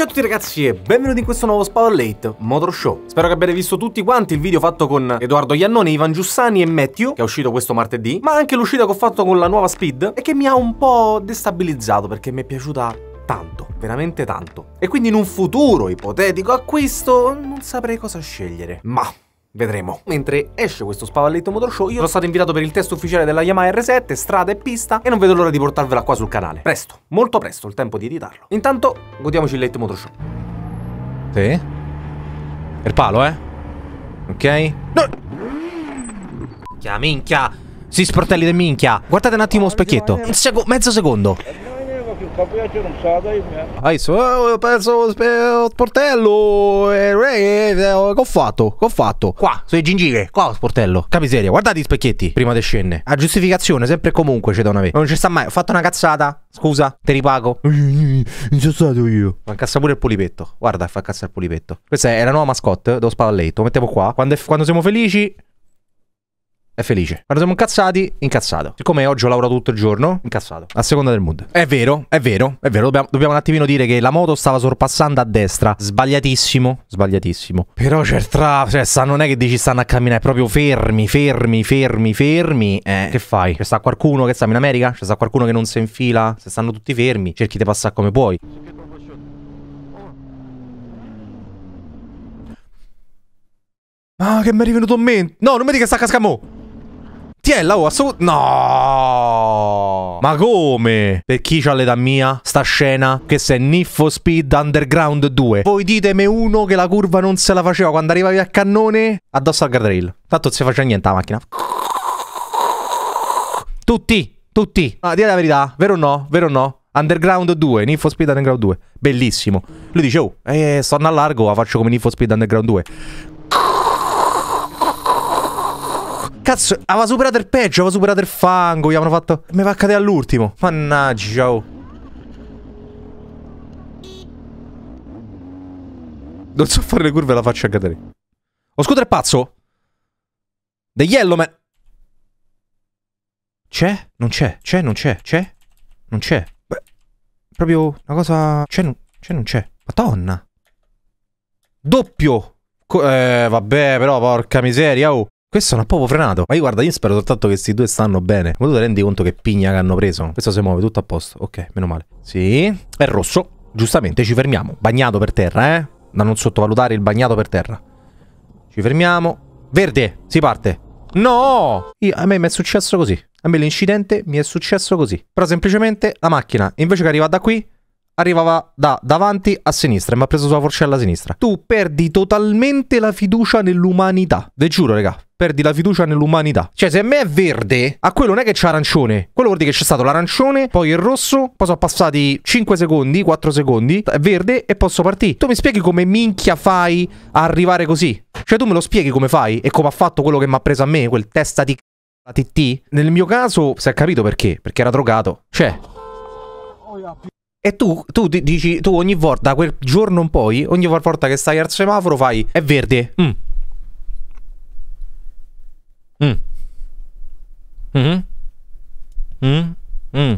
Ciao a tutti ragazzi e benvenuti in questo nuovo Spavalate Motor Show. Spero che abbiate visto tutti quanti il video fatto con Edoardo Iannone, Ivan Giussani e Matthew, che è uscito questo martedì, ma anche l'uscita che ho fatto con la nuova Speed e che mi ha un po' destabilizzato perché mi è piaciuta tanto, veramente tanto. E quindi in un futuro ipotetico acquisto non saprei cosa scegliere. Ma Vedremo. Mentre esce questo Spavalletto Motor Show, io sono stato invitato per il test ufficiale della Yamaha R7, strada e pista, e non vedo l'ora di portarvela qua sul canale. Presto, molto presto, il tempo di editarlo. Intanto, godiamoci il letto Motor Show. Sì? Per palo, eh? Ok? No! Minchia, minchia! Si sportelli del minchia! Guardate un attimo lo specchietto. Eh. Un sec mezzo secondo. Kapıyı açıyorum ah, oh, ho perso lo sportello. che ho fatto? Che ho fatto? Qua, sui gengive, qua lo sportello. Camiseria, guardate i specchietti prima di scende. A giustificazione, sempre e comunque c'è da una vita. Non ci sta mai. Ho fatto una cazzata. Scusa, te ripago. Non sono stato io. Ma pure il pulipetto. Guarda, fa cazzare il pulipetto. Questa è la nuova mascotte Devo spavalletto. Lo mettiamo qua. Quando, quando siamo felici, è felice. Quando siamo incazzati, incazzato. Siccome oggi ho lavorato tutto il giorno, incazzato. A seconda del mood. È vero, è vero, è vero. Dobbiamo, dobbiamo un attimino dire che la moto stava sorpassando a destra. Sbagliatissimo, sbagliatissimo. Però c'è il tra... Cioè, sta, non è che dici stanno a camminare, è proprio fermi, fermi, fermi, fermi. Eh, che fai? C'è sta qualcuno che sta in America? C'è sta qualcuno che non si infila? Se stanno tutti fermi, cerchi di passare come puoi. Ah, che mi è rivenuto in mente. No, non mi dica che sta a cascamo. Mattiella, oh, a sto No! Ma come? Per chi c'ha l'età mia, sta scena, che se Niffo Speed Underground 2. Voi ditemi uno che la curva non se la faceva quando arrivavi a cannone addosso al guardrail. Tanto non si faceva niente la macchina. Tutti, tutti. Ma ah, dire la verità, vero o no? Vero o no? Underground 2, Need Speed Underground 2, bellissimo. Lui dice, oh, eh, sto a largo, la faccio come Need Speed Underground 2. Cazzo, aveva superato il peggio, aveva superato il fango, gli avevano fatto... Mi va a cadere all'ultimo. Mannaggia, oh. Non so fare le curve la faccio cadere. Lo oh, scooter è pazzo? The man. C'è? Non c'è? C'è? Non c'è? C'è? Non c'è? Beh, proprio una cosa... C'è? Non c'è? Non c'è? Madonna! Doppio! eh, vabbè, però, porca miseria, oh! Questo non ha proprio frenato. Ma io guarda, io spero soltanto che questi due stanno bene. Ma tu ti rendi conto che pigna che hanno preso? Questo si muove tutto a posto. Ok, meno male. Sì. È rosso. Giustamente, ci fermiamo. Bagnato per terra, eh? Da non sottovalutare il bagnato per terra. Ci fermiamo. Verde, si parte. No! Io, a me mi è successo così. A me l'incidente mi è successo così. Però semplicemente la macchina, invece che arriva da qui, arrivava da davanti a sinistra e mi ha preso sulla forcella a sinistra. Tu perdi totalmente la fiducia nell'umanità. Ve giuro, raga, perdi la fiducia nell'umanità. Cioè, se a me è verde, a quello non è che c'è arancione. Quello vuol dire che c'è stato l'arancione, poi il rosso, poi sono passati 5 secondi, 4 secondi, è verde e posso partire. Tu mi spieghi come minchia fai a arrivare così? Cioè, tu me lo spieghi come fai e come ha fatto quello che mi ha preso a me, quel testa di la TT? Nel mio caso, si è capito perché, perché era drogato. Cioè... E tu, tu dici, tu ogni volta, quel giorno in poi, ogni volta che stai al semaforo fai, è verde. Mm. Mm. Mm-hmm. Mm. Mm.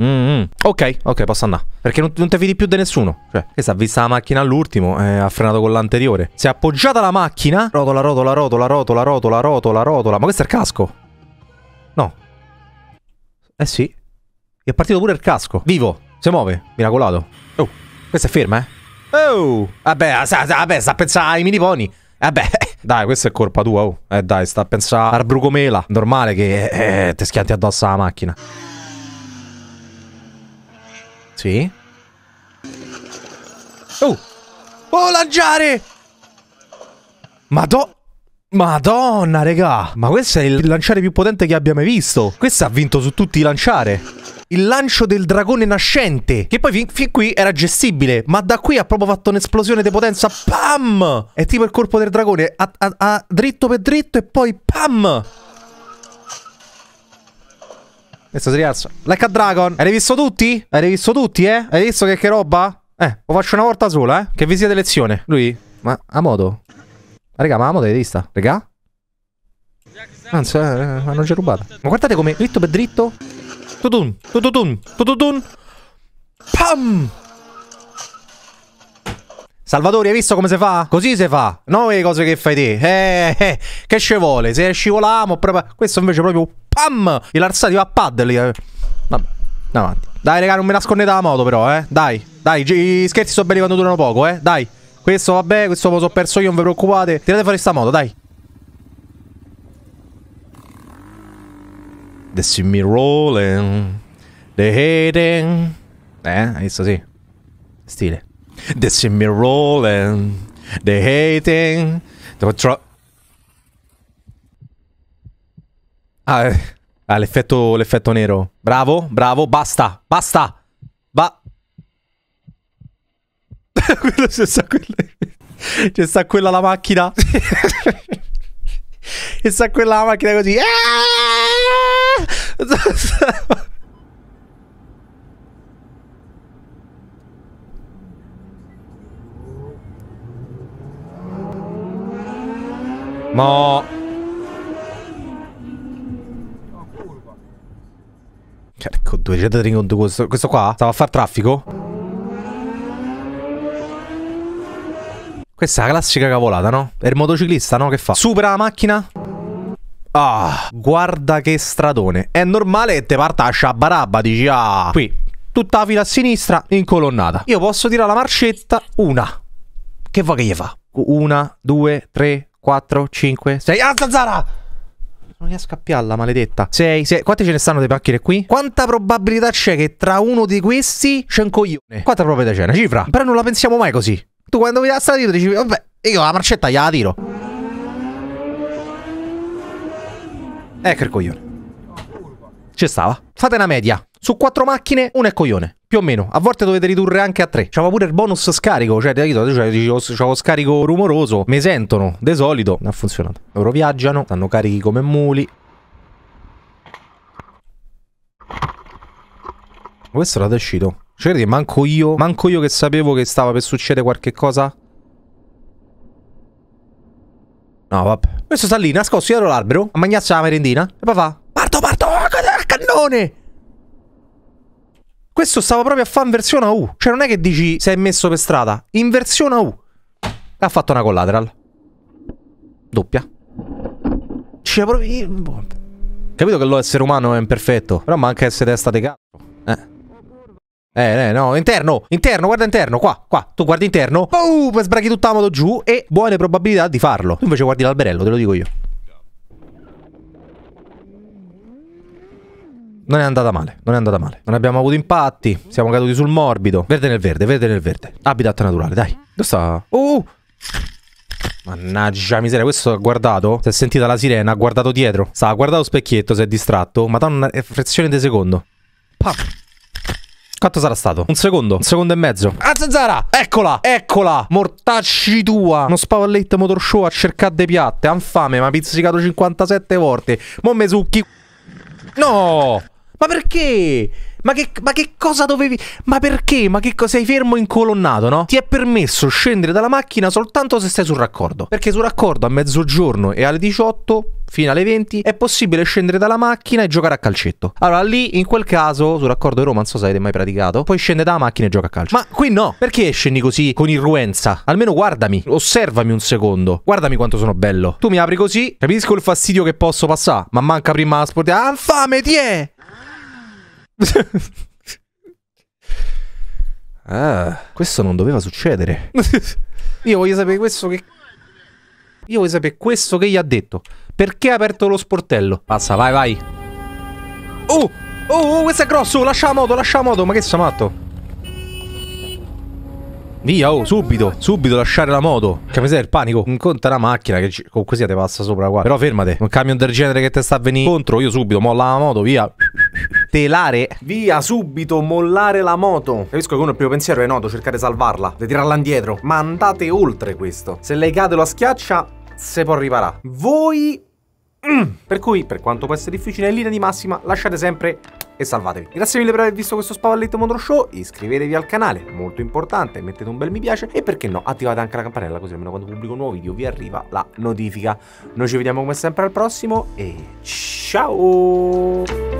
Mm-hmm. Ok, ok, posso andare. Perché non, non ti fidi più di nessuno. Cioè, che si è vista la macchina all'ultimo, eh, ha frenato con l'anteriore. Si è appoggiata la macchina. Rotola, rotola, rotola, rotola, rotola, rotola, rotola. Ma questo è il casco? No. Eh sì. E è partito pure il casco. Vivo. Si muove, miracolato. Oh, questa è ferma, eh? Oh, vabbè, vabbè, sta a pensare ai mini pony. Vabbè, dai, questa è colpa tua, oh. Eh, dai, sta a pensare al brucomela. Normale che eh, ti schianti addosso alla macchina. Sì. Oh! Oh, lanciare! Ma Madò! Madonna, regà! Ma questo è il lanciare più potente che abbia mai visto. Questo ha vinto su tutti i lanciare. Il lancio del dragone nascente, che poi fin, fin qui era gestibile, ma da qui ha proprio fatto un'esplosione di potenza. Pam! È tipo il colpo del dragone, a, a, a dritto per dritto e poi pam! Questo si rialza. Like a Dragon. Hai visto tutti? Hai visto tutti, eh? Hai visto che, che roba? Eh, lo faccio una volta sola, eh? Che vi sia lezione. Lui? Ma a modo? Raga, ma la amo dei vista. Raga? Anzi, eh, eh, hanno già rubato. Ma guardate come, dritto per dritto. Tutun, tututun, tututun. Pam! Salvatore, hai visto come si fa? Così si fa. Non le cose che fai te. Eh, eh, eh. che ci vuole? Se scivolamo, proprio... questo invece proprio pam! Il arsato va a paddle. Eh. Vabbè, avanti. Dai, raga, non mi nasconde la moto però, eh. Dai, dai, i scherzi sono belli quando durano poco, eh. Dai. Questo vabbè, questo lo so perso io, non vi preoccupate. Tirate fuori sta moto, dai. The see me rolling. They hating. Eh, hai visto sì. Stile. The see me rolling. They hating. Devo tro- Ah, eh. ah l'effetto nero. Bravo, bravo, basta, basta. quello c'è sta quella. C'è sta quella la macchina. e sta quella la macchina così. Ma... Cioè, ecco, 230 con questo, questo qua? Stava a far traffico? Questa è la classica cavolata, no? È il motociclista, no? Che fa? Supera la macchina? Ah, guarda che stradone. È normale che te parta a sciabarabba, dici ah. Qui, tutta la fila a sinistra, in colonnata. Io posso tirare la marcetta, una. Che vuoi che gli fa? Una, due, tre, quattro, cinque, sei. Alza Zara! Non riesco a pialla, maledetta. Sei, sei. Quante ce ne stanno dei macchine qui? Quanta probabilità c'è che tra uno di questi c'è un coglione? Quanta probabilità c'è? Una cifra? Però non la pensiamo mai così. Tu quando vedi la strada dietro dici, vabbè, io la marcetta gliela tiro. Ecco il coglione. Ci stava. Fate una media. Su quattro macchine, uno è coglione. Più o meno. A volte dovete ridurre anche a tre. C'aveva pure il bonus scarico. Cioè, io oh, c'avevo scarico rumoroso. Mi sentono. De solito. Non Ha funzionato. Loro viaggiano. Stanno carichi come muli. Questo l'ha uscito. Cioè, che manco io, manco io che sapevo che stava per succedere qualche cosa? No, vabbè. Questo sta lì, nascosto dietro l'albero, a mangiarsi la merendina, e poi fa... Parto, parto, oh, cannone! Questo stava proprio a fare in versione AU. Cioè, non è che dici è messo per strada. In versione AU. Ha fatto una collateral. Doppia. Cioè, proprio... Boh. Capito che l'essere umano è imperfetto, però manca essere testa di cazzo. Eh, eh, no, interno, interno, guarda interno, qua, qua, tu guardi interno, boom, sbraghi tutta la moto giù e buone probabilità di farlo. Tu invece guardi l'alberello, te lo dico io. Non è andata male, non è andata male. Non abbiamo avuto impatti, siamo caduti sul morbido. Verde nel verde, verde nel verde. Habitat naturale, dai. Dove sta? Oh! Mannaggia miseria, questo ha guardato, si è sentita la sirena, ha guardato dietro. Sa, ha guardato lo specchietto, si è distratto. Madonna, è frazione di secondo. Pap! Quanto sarà stato? Un secondo, un secondo e mezzo. Azzazzara! Ah, Eccola! Eccola! Mortacci tua! Uno spavallette motor show a cercare de piatte. Han fame, ma pizzicato 57 volte. Mo me succhi. No! Ma perché? Ma che, ma che cosa dovevi... Ma perché? Ma che cosa? Sei fermo incolonnato, no? Ti è permesso scendere dalla macchina soltanto se stai sul raccordo. Perché sul raccordo a mezzogiorno e alle 18 fino alle 20 è possibile scendere dalla macchina e giocare a calcetto. Allora lì in quel caso, sul raccordo di Roma, non so se avete mai praticato, poi scende dalla macchina e gioca a calcio. Ma qui no, perché scendi così con irruenza? Almeno guardami, osservami un secondo. Guardami quanto sono bello. Tu mi apri così, capisco il fastidio che posso passare, ma manca prima la sportiva. Ah, fame, ti è! ah, questo non doveva succedere. Io voglio sapere questo che... Io voglio sapere questo che gli ha detto. Perché ha aperto lo sportello? Passa, vai, vai. Oh, oh, oh questo è grosso. Lascia la moto, lascia la moto. Ma che sei matto? Via, oh, subito, subito lasciare la moto. Che mi sei il panico. Incontra la macchina che con così te passa sopra qua. Però fermate. Un camion del genere che te sta venendo incontro. io subito molla la moto, via telare. Via, subito, mollare la moto. Capisco che uno il primo pensiero è noto, cercare di salvarla, di tirarla indietro. Ma andate oltre questo. Se lei cade o la schiaccia, se può riparà. Voi... Mm. Per cui, per quanto può essere difficile, in linea di massima, lasciate sempre e salvatevi. Grazie mille per aver visto questo Spavalletto Motor Show, iscrivetevi al canale, molto importante, mettete un bel mi piace e perché no, attivate anche la campanella così almeno quando pubblico un nuovo video vi arriva la notifica. Noi ci vediamo come sempre al prossimo e ciao!